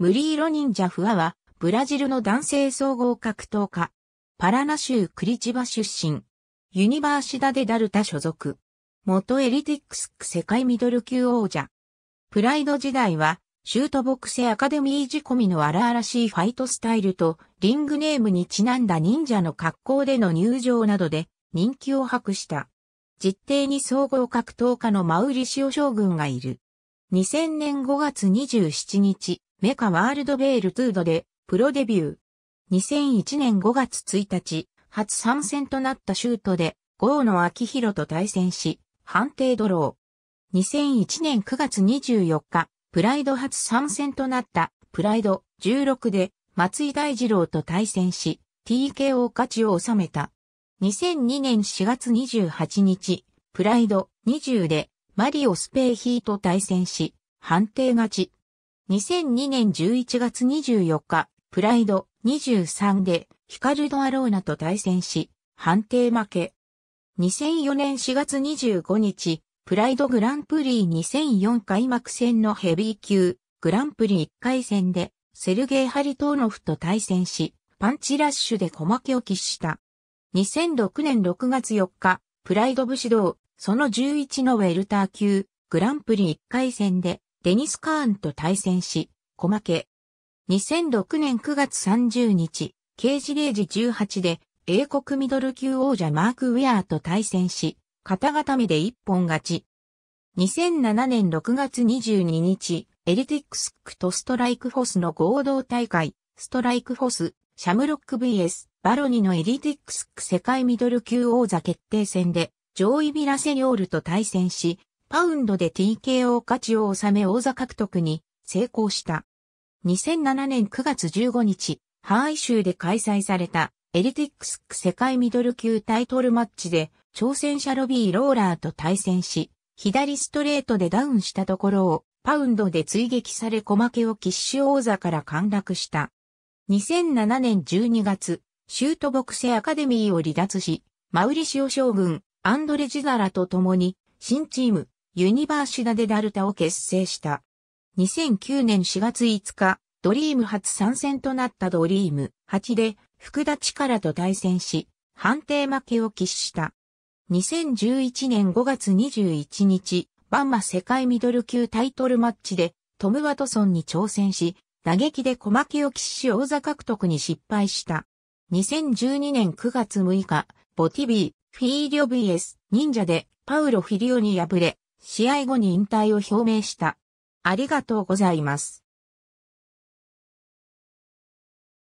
ムリーロニンジャフアは、ブラジルの男性総合格闘家。パラナ州クリチバ出身。ユニバーシダデダルタ所属。元エリティックスク世界ミドル級王者。プライド時代は、シュートボクセアカデミー仕込みの荒々しいファイトスタイルと、リングネームにちなんだ忍者の格好での入場などで、人気を博した。実定に総合格闘家のマウリシオ将軍がいる。2000年5月27日、メカワールドベールトゥードでプロデビュー。2001年5月1日、初参戦となったシュートで、ゴーキヒロと対戦し、判定ドロー。2001年9月24日、プライド初参戦となったプライド16で松井大二郎と対戦し、TKO 勝ちを収めた。2002年4月28日、プライド20でマリオスペーヒーと対戦し、判定勝ち。2002年11月24日、プライド23でヒカルド・アローナと対戦し、判定負け。2004年4月25日、プライドグランプリ2004開幕戦のヘビー級グランプリ1回戦でセルゲイ・ハリトーノフと対戦し、パンチラッシュで小負けを喫した。2006年6月4日、プライド武士道、その11のウェルター級グランプリ1回戦でデニス・カーンと対戦し、小負け。2006年9月30日、ケージレージ18で、英国ミドル級王者マーク・ウェアーと対戦し、肩固めで一本勝ち。2007年6月22日、エリティックスクとストライクフォスの合同大会、ストライクフォス、シャムロック VS、バロニのエリティックスク世界ミドル級王座決定戦で、上位ビラセリョールと対戦し、パウンドで TKO 価値を収め王座獲得に成功した。2007年9月15日、ハワイ州で開催されたエリティックスク世界ミドル級タイトルマッチで挑戦者ロビー・ローラーと対戦し、左ストレートでダウンしたところをパウンドで追撃され小負けをキッシュ王座から陥落した。2007年12月、シュートボクセアカデミーを離脱し、マウリシオ将軍、アンドレ・ジザラと共に、新チーム、ユニバーシダデダルタを結成した。2009年4月5日、ドリーム初参戦となったドリーム8で福田力と対戦し、判定負けを喫した。2011年5月21日、バンマ世界ミドル級タイトルマッチでトム・ワトソンに挑戦し、打撃で小負けを喫し王座獲得に失敗した。2012年9月6日、ボティビー、フィーリョ VS、忍者でパウロ・フィリオに敗れ、試合後に引退を表明した。ありがとうございます。